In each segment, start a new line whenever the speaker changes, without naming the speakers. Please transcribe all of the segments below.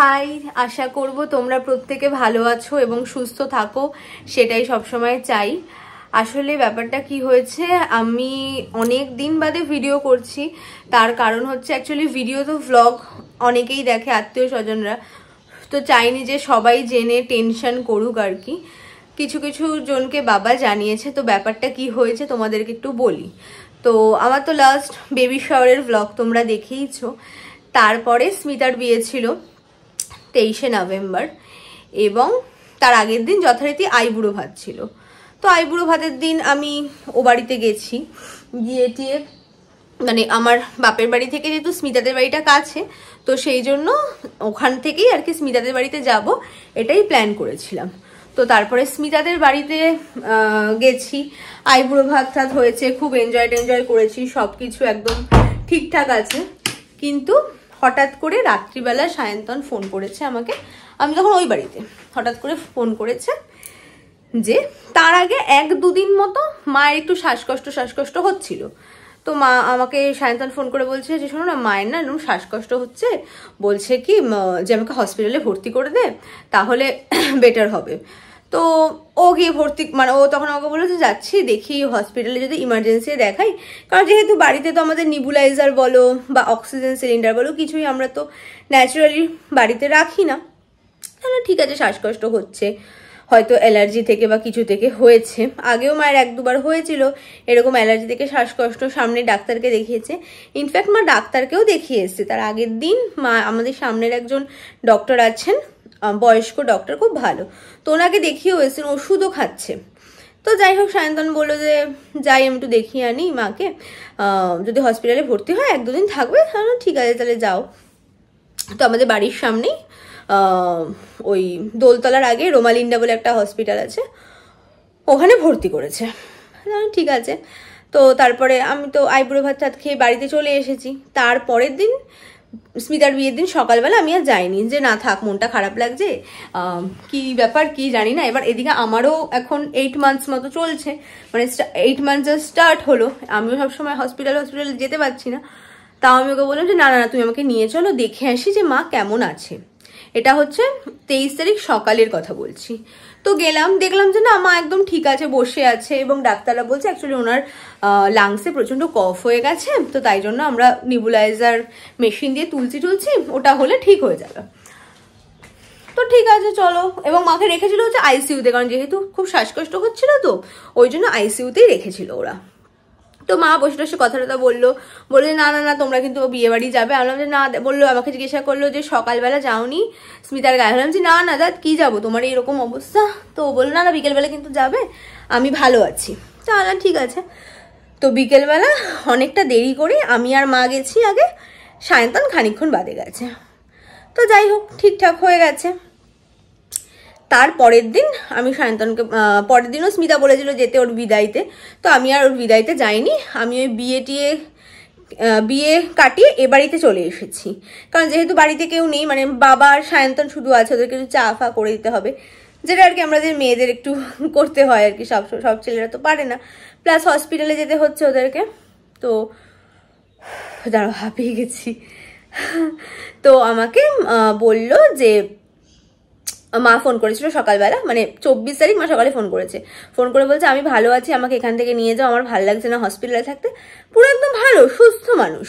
high আশা করব তোমরা প্রত্যেকে ভালো আছো এবং সুস্থ থাকো সেটাই সবসময় চাই আসলে ব্যাপারটা কি হয়েছে আমি অনেক দিন বাদে ভিডিও করছি তার কারণ হচ্ছে অ্যাকচুয়ালি ভিডিও তো ভ্লগ অনেকেই দেখে আত্মীয় স্বজনরা তো চাইনি যে সবাই জেনে টেনশন করুক আর কি কিছু কিছু জনকে বাবা জানিয়েছে তো ব্যাপারটা কি হয়েছে তোমাদেরকে একটু বলি তো আমার তো লাস্ট বেবি শাওয়ারের ভ্লগ তোমরা দেখেইছো তারপরে স্মিতার বিয়ে ছিল তেইশে নভেম্বর এবং তার আগের দিন যথারীতি আইবুড়ো ভাত ছিল তো আইবুড়ো ভাতের দিন আমি ও বাড়িতে গেছি গিয়ে টিয়ে মানে আমার বাপের বাড়ি থেকে যেহেতু স্মিতাদের বাড়িটা কাছে তো সেই জন্য ওখান থেকেই আর কি স্মিতাদের বাড়িতে যাব এটাই প্ল্যান করেছিলাম তো তারপরে স্মিতাদের বাড়িতে গেছি আইবুড়ো ভাত টাত হয়েছে খুব এনজয় টেনজয় করেছি সব কিছু একদম ঠিকঠাক আছে কিন্তু হঠাৎ করে রাত্রিবেলা সায়ন্তন ফোন করেছে আমাকে আমি তখন ওই বাড়িতে হঠাৎ করে ফোন করেছে যে তার আগে এক দুদিন মতো মায়ের একটু শ্বাসকষ্ট শ্বাসকষ্ট হচ্ছিল তো মা আমাকে সায়ন্তন ফোন করে বলছে যে শোনো না মায়ের না এরকম শ্বাসকষ্ট হচ্ছে বলছে কি যে আমাকে হসপিটালে ভর্তি করে দে তাহলে বেটার হবে তো ও গিয়ে ভর্তি মানে ও তখন আমাকে বললো যে যাচ্ছি দেখি হসপিটালে যদি ইমার্জেন্সি দেখাই কারণ যেহেতু বাড়িতে তো আমাদের নিবুলাইজার বলো বা অক্সিজেন সিলিন্ডার বলো কিছুই আমরা তো ন্যাচুরালি বাড়িতে রাখি না তাহলে ঠিক আছে শ্বাসকষ্ট হচ্ছে হয়তো অ্যালার্জি থেকে বা কিছু থেকে হয়েছে আগেও মায়ের এক দুবার হয়েছিল এরকম অ্যালার্জি থেকে শ্বাসকষ্ট সামনে ডাক্তারকে দেখিয়েছে ইনফ্যাক্ট মা ডাক্তারকেও দেখিয়ে এসছে তার আগের দিন মা আমাদের সামনের একজন ডক্টর আছেন বয়স্ক ডক্টর খুব ভালো তো ওনাকে দেখিয়েও এসেছেন ওষুধও খাচ্ছে তো যাই হোক সায়ন্তন বললো যে যাই আমি একটু দেখিয়ে আনি মাকে যদি হসপিটালে ভর্তি হয় এক দুদিন থাকবে তাহলে ঠিক আছে তাহলে যাও তো আমাদের বাড়ির সামনেই ওই দোলতলার আগে রোমালিন্ডা বলে একটা হসপিটাল আছে ওখানে ভর্তি করেছে ঠিক আছে তো তারপরে আমি তো আইব্রো ভাত টাত খেয়ে বাড়িতে চলে এসেছি তারপরের দিন স্মিতার বিয়ের দিন সকালবেলা আমি আর যাইনি যে না থাক মনটা খারাপ লাগছে কি ব্যাপার কি জানি না এবার এদিকে আমারও এখন এইট মান্থস মতো চলছে মানে এইট মান্থস স্টার্ট হলো আমিও সবসময় হসপিটাল হসপিটাল যেতে পারছি না তাও আমি ওকে বললাম যে না না তুমি আমাকে নিয়ে চলো দেখে আসি যে মা কেমন আছে এটা হচ্ছে তেইশ তারিখ সকালের কথা বলছি তো গেলাম দেখলাম যে না মা একদম ঠিক আছে বসে আছে এবং ডাক্তাররা বলছে অ্যাকচুয়ালি ওনার লাংসে প্রচণ্ড কফ হয়ে গেছে তো তাই জন্য আমরা নিবুলাইজার মেশিন দিয়ে তুলছি টুলছি ওটা হলে ঠিক হয়ে যাবে তো ঠিক আছে চলো এবং মাকে রেখেছিল হচ্ছে আইসিউতে কারণ যেহেতু খুব শ্বাসকষ্ট হচ্ছিল তো ওই জন্য আইসিউতেই রেখেছিল ওরা তো মা বসে বসে কথাটা বললো বললো না না না তোমরা কিন্তু বিয়ে বাড়ি যাবে আমি যে না বললো আমাকে জিজ্ঞাসা করলো যে সকালবেলা যাওনি স্মিতার গায়ে হলাম যে না না দাদ কী যাবো তোমার এরকম অবস্থা তো বললো না না বিকেলবেলা কিন্তু যাবে আমি ভালো আছি তা না ঠিক আছে তো বিকেলবেলা অনেকটা দেরি করে আমি আর মা গেছি আগে সায়ন্তন খানিক্ষণ বাদে গেছে তো যাই হোক ঠিকঠাক হয়ে গেছে তার পরের দিন আমি সায়ন্তনকে পরের দিনও স্মিতা বলেছিল যেতে ওর বিদায়তে তো আমি আর ওর বিদায়তে যাইনি আমি ওই বিয়ে টিয়ে বিয়ে কাটিয়ে এ বাড়িতে চলে এসেছি কারণ যেহেতু বাড়িতে কেউ নেই মানে বাবা আর সায়ন্তন শুধু আছে ওদেরকে একটু চা ফা করে দিতে হবে যেটা আর কি আমাদের মেয়েদের একটু করতে হয় আর কি সব সব ছেলেরা তো পারে না প্লাস হসপিটালে যেতে হচ্ছে ওদেরকে তো দাঁড়া হাঁপিয়ে গেছি তো আমাকে বলল যে মা ফোন করেছিল সকালবেলা মানে চব্বিশ তারিখ মা সকালে ফোন করেছে ফোন করে বলছে আমি ভালো আছি আমাকে এখান থেকে নিয়ে যাও আমার ভালো লাগছে না হসপিটালে থাকতে পুরো একদম ভালো সুস্থ মানুষ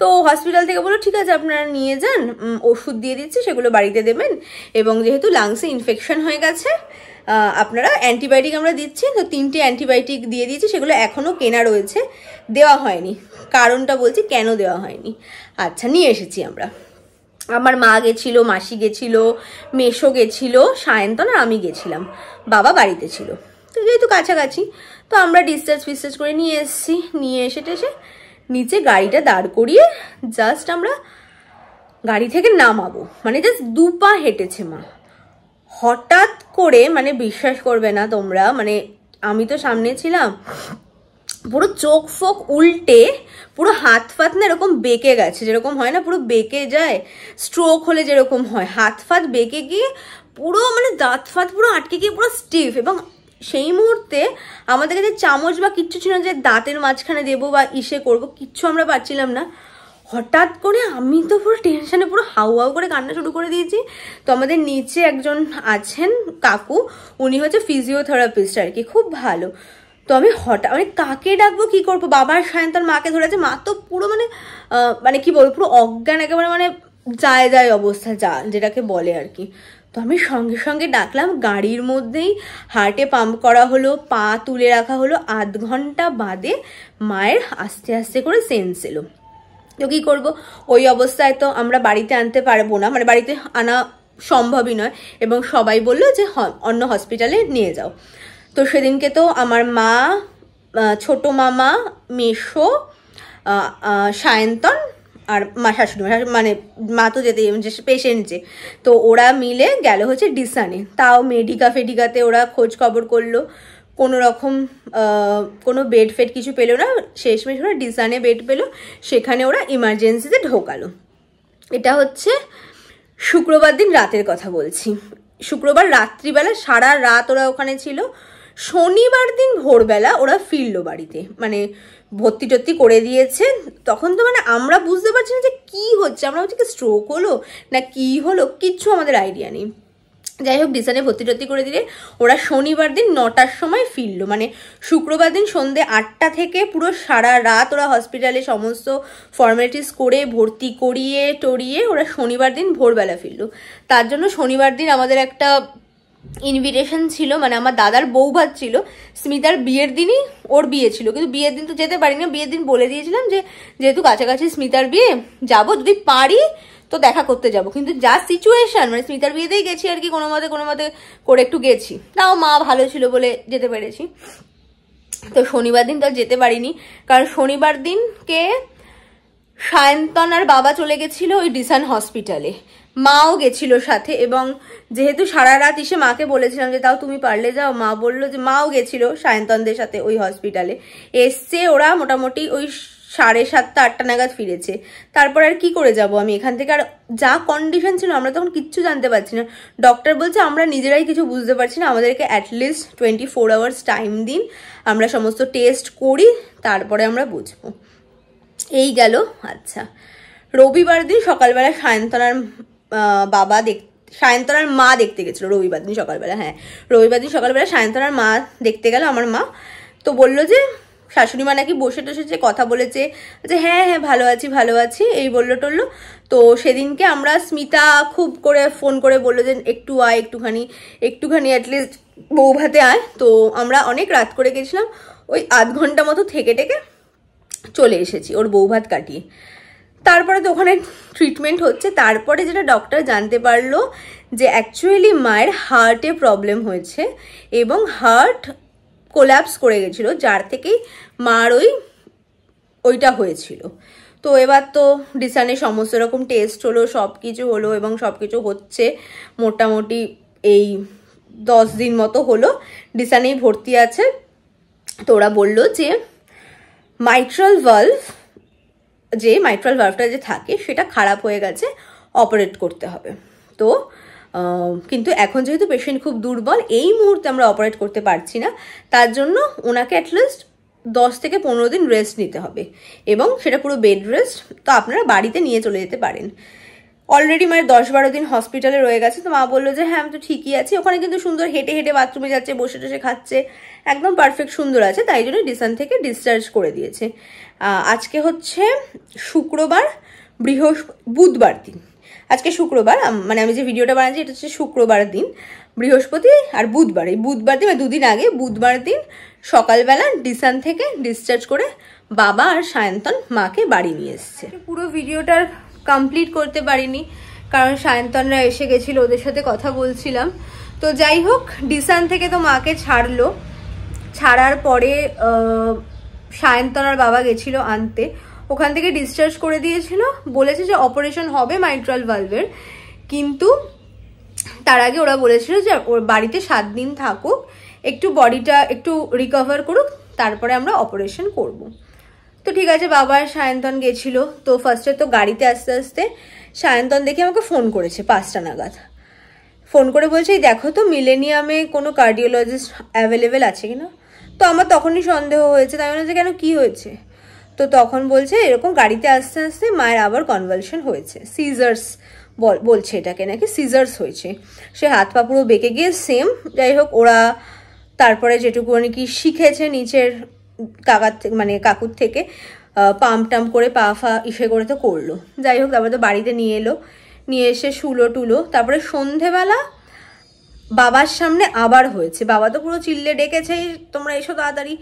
তো হসপিটাল থেকে বলো ঠিক আছে আপনারা নিয়ে যান ওষুধ দিয়ে দিচ্ছি সেগুলো বাড়িতে দেবেন এবং যেহেতু লাংসে ইনফেকশন হয়ে গেছে আপনারা অ্যান্টিবায়োটিক আমরা দিচ্ছি তো তিনটে অ্যান্টিবায়োটিক দিয়ে দিয়েছি সেগুলো এখনও কেনা রয়েছে দেওয়া হয়নি কারণটা বলছি কেন দেওয়া হয়নি আচ্ছা নিয়ে এসেছি আমরা আমার মা গেছিল মাসি গেছিল মেশো গেছিল সায়ন্তন আর আমি গেছিলাম বাবা বাড়িতে ছিল তো যেহেতু কাছাকাছি তো আমরা ডিসচার্জ ফিসচার্জ করে নিয়ে এসেছি নিয়ে এসে টেসে নিচে গাড়িটা দাঁড় করিয়ে জাস্ট আমরা গাড়ি থেকে নামাবো মানে জাস্ট দু পা হেঁটেছে মা হঠাৎ করে মানে বিশ্বাস করবে না তোমরা মানে আমি তো সামনে ছিলাম পুরো চোখ ফোক উল্টে পুরো হাত ফাত না এরকম বেঁকে গেছে যেরকম হয় না পুরো বেঁকে যায় স্ট্রোক হলে যেরকম হয় হাত ফাত বেঁকে গিয়ে পুরো মানে দাঁত ফাত পুরো আটকে গিয়ে পুরো স্টিফ এবং সেই মুহূর্তে আমাদের কাছে চামচ বা কিচ্ছু ছিল না যে দাঁতের মাঝখানে দেবো বা ইসে করব কিচ্ছু আমরা পাচ্ছিলাম না হঠাৎ করে আমি তো পুরো টেনশানে পুরো হাউ হাউ করে কান্না শুরু করে দিয়েছি তো আমাদের নিচে একজন আছেন কাকু উনি হচ্ছে ফিজিওথেরাপিস্ট আর কি খুব ভালো তো আমি হঠাৎ মানে কাকে ডাকবো কী করবো বাবার তার মাকে ধরেছে মা তো পুরো মানে মানে কি বলবো পুরো অজ্ঞান একেবারে মানে যায় যায় অবস্থা যা যেটাকে বলে আর কি তো আমি সঙ্গে সঙ্গে ডাকলাম গাড়ির মধ্যেই হার্টে পাম্প করা হলো পা তুলে রাখা হলো আধ ঘন্টা বাদে মায়ের আস্তে আস্তে করে সেন্স এলো তো কী করবো ওই অবস্থায় তো আমরা বাড়িতে আনতে পারবো না মানে বাড়িতে আনা সম্ভবই নয় এবং সবাই বলল যে অন্য হসপিটালে নিয়ে যাও তো সেদিনকে তো আমার মা ছোট মামা মেশো সায়ন্তন আর মা শাশুড়ি মানে মা তো যেতে যে পেশেন্ট যে তো ওরা মিলে গেল হচ্ছে ডিসানে তাও মেডিকা ফেডিকাতে ওরা খোঁজ খবর করলো কোনো রকম কোনো বেড ফেড কিছু পেলো না শেষমেশ ওরা ডিসানে বেড পেলো সেখানে ওরা ইমার্জেন্সিতে ঢোকালো এটা হচ্ছে শুক্রবার দিন রাতের কথা বলছি শুক্রবার রাত্রিবেলা সারা রাত ওরা ওখানে ছিল শনিবার দিন ভোরবেলা ওরা ফিরল বাড়িতে মানে ভর্তি টর্তি করে দিয়েছে তখন তো মানে আমরা বুঝতে পারছি না যে কী হচ্ছে আমরা হচ্ছে কি স্ট্রোক হলো না কি হলো কিচ্ছু আমাদের আইডিয়া নেই যাই হোক ডিসানে ভর্তি টর্তি করে দিলে ওরা শনিবার দিন নটার সময় ফিরলো মানে শুক্রবার দিন সন্ধে আটটা থেকে পুরো সারা রাত ওরা হসপিটালে সমস্ত ফর্মালিটিস করে ভর্তি করিয়ে টরিয়ে ওরা শনিবার দিন ভোরবেলা ফিরলো তার জন্য শনিবার দিন আমাদের একটা ইনভিটেশন ছিল মানে আমার দাদার বউ ভাত ছিল স্মিতার বিয়ের দিনই ওর বিয়ে ছিল কিন্তু বিয়ের দিন তো যেতে পারিনি বিয়ের দিন বলে দিয়েছিলাম যে যেহেতু কাছাকাছি স্মিতার বিয়ে যাব যদি পারি তো দেখা করতে যাব কিন্তু যা সিচুয়েশন মানে স্মিতার বিয়েতেই গেছি আর কি কোনো মতে কোনো মতে করে একটু গেছি তাও মা ভালো ছিল বলে যেতে পেরেছি তো শনিবার দিন তো যেতে পারিনি কারণ শনিবার দিনকে সায়ন্তন আর বাবা চলে গেছিলো ওই ডিসান হসপিটালে মাও গেছিল সাথে এবং যেহেতু সারা রাত এসে মাকে বলেছিলাম যে তাও তুমি পারলে যাও মা বললো যে মাও গেছিল সায়ন্তনদের সাথে ওই হসপিটালে এসছে ওরা মোটামুটি ওই সাড়ে সাতটা আটটা নাগাদ ফিরেছে তারপর আর কি করে যাব আমি এখান থেকে আর যা কন্ডিশন ছিল আমরা তখন কিচ্ছু জানতে পারছি না ডক্টর বলছে আমরা নিজেরাই কিছু বুঝতে পারছি না আমাদেরকে at least twenty four hours time দিন আমরা সমস্ত টেস্ট করি তারপরে আমরা বুঝবো এই গেল আচ্ছা রবিবার দিন সকালবেলা সায়ন্তনার বাবা দেখ সায়ন্তনার মা দেখতে গেছিলো রবিবার দিন সকালবেলা হ্যাঁ রবিবার দিন সকালবেলা সায়ন্তনার মা দেখতে গেল আমার মা তো বললো যে শাশুড়ি মা নাকি বসে টসে যে কথা বলেছে যে হ্যাঁ হ্যাঁ ভালো আছি ভালো আছি এই বললো টললো তো সেদিনকে আমরা স্মিতা খুব করে ফোন করে বললো যে একটু আয় একটুখানি একটুখানি অ্যাটলিস্ট বউ ভাতে আয় তো আমরা অনেক রাত করে গেছিলাম ওই আধ ঘন্টা মতো থেকে টেকে চলে এসেছি ওর বউ ভাত কাটিয়ে তারপরে তো ওখানে ট্রিটমেন্ট হচ্ছে তারপরে যেটা ডক্টর জানতে পারলো যে অ্যাকচুয়ালি মায়ের হার্টে প্রবলেম হয়েছে এবং হার্ট কোল্যাপস করে গেছিলো যার থেকেই মার ওই ওইটা হয়েছিল তো এবার তো ডিসানে সমস্ত রকম টেস্ট হলো সব কিছু হলো এবং সব কিছু হচ্ছে মোটামুটি এই দশ দিন মতো হলো ডিসানেই ভর্তি আছে তো ওরা বললো যে মাইট্রাল ভালভ যে মাইট্রাল ভার্ভটা যে থাকে সেটা খারাপ হয়ে গেছে অপারেট করতে হবে তো কিন্তু এখন যেহেতু পেশেন্ট খুব দুর্বল এই মুহূর্তে আমরা অপারেট করতে পারছি না তার জন্য ওনাকে অ্যাটলিস্ট দশ থেকে পনেরো দিন রেস্ট নিতে হবে এবং সেটা পুরো বেড রেস্ট তো আপনারা বাড়িতে নিয়ে চলে যেতে পারেন অলরেডি মায়ের দশ বারো দিন হসপিটালে রয়ে গেছে তো মা বললো যে হ্যাঁ আমি তো ঠিকই আছি ওখানে কিন্তু সুন্দর হেঁটে হেঁটে বাথরুমে যাচ্ছে বসে টসে খাচ্ছে একদম পারফেক্ট সুন্দর আছে তাই জন্য ডিসান থেকে ডিসচার্জ করে দিয়েছে আজকে হচ্ছে শুক্রবার বৃহস্প বুধবার দিন আজকে শুক্রবার মানে আমি যে ভিডিওটা বানাচ্ছি এটা হচ্ছে শুক্রবার দিন বৃহস্পতি আর বুধবার এই বুধবার দিন মানে দুদিন আগে বুধবার দিন সকালবেলা ডিসান থেকে ডিসচার্জ করে বাবা আর সায়ন্তন মাকে বাড়ি নিয়ে এসছে পুরো ভিডিওটার কমপ্লিট করতে পারিনি কারণ সায়ন্তনরা এসে গেছিল ওদের সাথে কথা বলছিলাম তো যাই হোক ডিসান থেকে তো মাকে ছাড়লো ছাড়ার পরে সায়ন্তনার বাবা গেছিল আনতে ওখান থেকে ডিসচার্জ করে দিয়েছিল বলেছে যে অপারেশন হবে মাইট্রাল ভালভের কিন্তু তার আগে ওরা বলেছিল যে ওর বাড়িতে সাত দিন থাকুক একটু বডিটা একটু রিকভার করুক তারপরে আমরা অপারেশন করবো তো ঠিক আছে বাবা আর সায়ন্তন গেছিল তো ফার্স্টে তো গাড়িতে আস্তে আস্তে সায়ন্তন দেখে আমাকে ফোন করেছে পাঁচটা নাগাদ ফোন করে বলছে দেখো তো মিলেনিয়ামে কোনো কার্ডিওলজিস্ট অ্যাভেলেবেল আছে কি না তো আমার তখনই সন্দেহ হয়েছে তাই হচ্ছে কেন কি হয়েছে তো তখন বলছে এরকম গাড়িতে আস্তে আস্তে মায়ের আবার কনভালশন হয়েছে সিজার্স বলছে এটাকে নাকি সিজার্স হয়েছে সে হাত পা পুরো বেঁকে গিয়ে সেম যাই হোক ওরা তারপরে যেটুকু নাকি শিখেছে নিচের কাকার থেকে মানে কাকুর থেকে পাম্প টাম্প করে পা ফা ইসে করে তো করলো যাই হোক তারপরে তো বাড়িতে নিয়ে এলো নিয়ে এসে শুলো টুলো তারপরে সন্ধেবেলা বাবার সামনে আবার হয়েছে বাবা তো পুরো চিল্লে ডেকেছে তোমরা এসো তাড়াতাড়ি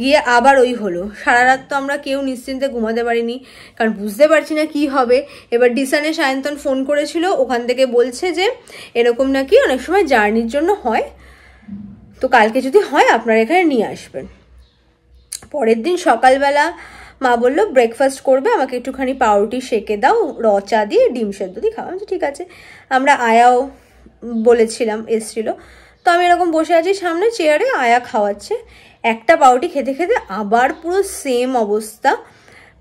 গিয়ে আবার ওই হলো সারা রাত তো আমরা কেউ নিশ্চিন্তে ঘুমাতে পারিনি কারণ বুঝতে পারছি না কি হবে এবার ডিসানে সায়ন্তন ফোন করেছিল ওখান থেকে বলছে যে এরকম নাকি অনেক সময় জার্নির জন্য হয় তো কালকে যদি হয় আপনারা এখানে নিয়ে আসবেন পরের দিন সকালবেলা মা বললো ব্রেকফাস্ট করবে আমাকে একটুখানি পাউরুটি সেকে দাও রচা দিয়ে ডিম সেদ্ধ দিয়ে খাওয়া ঠিক আছে আমরা আয়াও বলেছিলাম এসছিল তো আমি এরকম বসে আছি সামনে চেয়ারে আয়া খাওয়াচ্ছে একটা পাউরুটি খেতে খেতে আবার পুরো সেম অবস্থা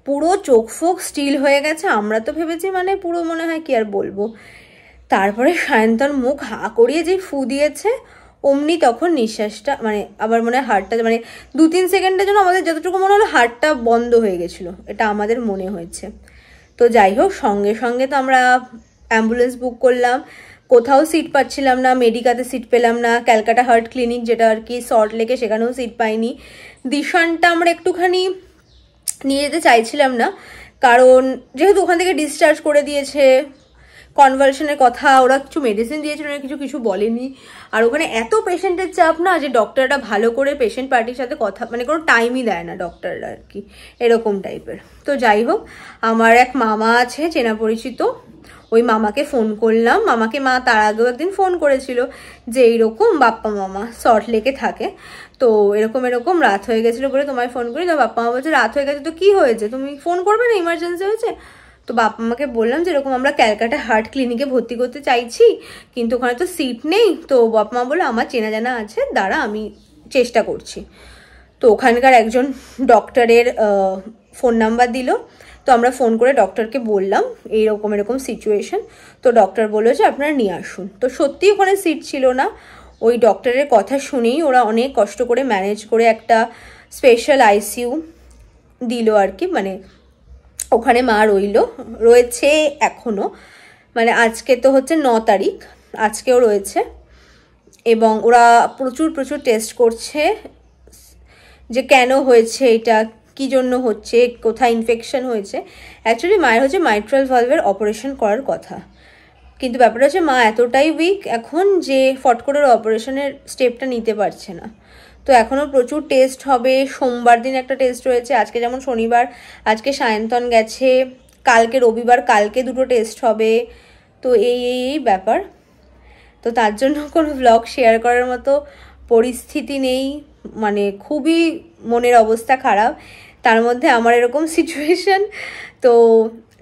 পুরো চোখ ফোক স্টিল হয়ে গেছে আমরা তো ভেবেছি মানে পুরো মনে হয় কি আর বলবো তারপরে সায়ন্তন মুখ হা করিয়ে যে ফু দিয়েছে অমনি তখন নিঃশ্বাসটা মানে আবার মনে হয় হার্টটা মানে দু তিন সেকেন্ডের জন্য আমাদের যতটুকু মনে হলো হার্টটা বন্ধ হয়ে গেছিলো এটা আমাদের মনে হয়েছে তো যাই হোক সঙ্গে সঙ্গে তো আমরা অ্যাম্বুলেন্স বুক করলাম কোথাও সিট পাচ্ছিলাম না মেডিকাতে সিট পেলাম না ক্যালকাটা হার্ট ক্লিনিক যেটা আর কি সল্ট লেকে সেখানেও সিট পাইনি দিশানটা আমরা একটুখানি নিয়ে যেতে চাইছিলাম না কারণ যেহেতু ওখান থেকে ডিসচার্জ করে দিয়েছে কনভালশনের কথা ওরা কিছু মেডিসিন দিয়েছিল না কিছু কিছু বলেনি আর ওখানে এত পেশেন্টের চাপ না যে ডক্টররা ভালো করে পেশেন্ট পার্টির সাথে কথা মানে কোনো টাইমই দেয় না ডক্টররা আর কি এরকম টাইপের তো যাই হোক আমার এক মামা আছে চেনা পরিচিত ওই মামাকে ফোন করলাম মামাকে মা তার আগেও একদিন ফোন করেছিল যে এইরকম বাপ্পা মামা সল্ট লেকে থাকে তো এরকম এরকম রাত হয়ে গেছিলো বলে তোমায় ফোন করি তো বাপ্পা মামা বলছে রাত হয়ে গেছে তো কি হয়েছে তুমি ফোন করবে না ইমার্জেন্সি হয়েছে তো বাপ মাকে বললাম যে এরকম আমরা ক্যালকাটা হার্ট ক্লিনিকে ভর্তি করতে চাইছি কিন্তু ওখানে তো সিট নেই তো বাপ মা বললো আমার চেনা জানা আছে দাঁড়া আমি চেষ্টা করছি তো ওখানকার একজন ডক্টরের ফোন নাম্বার দিল তো আমরা ফোন করে ডক্টরকে বললাম এইরকম এরকম সিচুয়েশন তো ডক্টর বললো যে আপনারা নিয়ে আসুন তো সত্যিই ওখানে সিট ছিল না ওই ডক্টরের কথা শুনেই ওরা অনেক কষ্ট করে ম্যানেজ করে একটা স্পেশাল আইসিইউ দিল আর কি মানে ওখানে মা রইল রয়েছে এখনও মানে আজকে তো হচ্ছে ন তারিখ আজকেও রয়েছে এবং ওরা প্রচুর প্রচুর টেস্ট করছে যে কেন হয়েছে এটা কি জন্য হচ্ছে কোথায় ইনফেকশন হয়েছে অ্যাকচুয়ালি মায়ের হচ্ছে মাইট্রাল ভালভের অপারেশন করার কথা কিন্তু ব্যাপারটা হচ্ছে মা এতটাই উইক এখন যে ফট করে অপারেশনের স্টেপটা নিতে পারছে না তো এখনও প্রচুর টেস্ট হবে সোমবার দিন একটা টেস্ট রয়েছে আজকে যেমন শনিবার আজকে সায়ন্তন গেছে কালকে রবিবার কালকে দুটো টেস্ট হবে তো এই এই ব্যাপার তো তার জন্য কোনো ব্লগ শেয়ার করার মতো পরিস্থিতি নেই মানে খুবই মনের অবস্থা খারাপ তার মধ্যে আমার এরকম সিচুয়েশান তো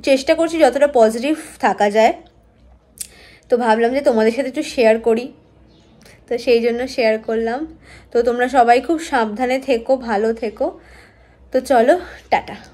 চেষ্টা করছি যতটা পজিটিভ থাকা যায় তো ভাবলাম যে তোমাদের সাথে একটু শেয়ার করি তো সেই জন্য শেয়ার করলাম তো তোমরা সবাই খুব সাবধানে থেকো ভালো থেকো তো চলো টাটা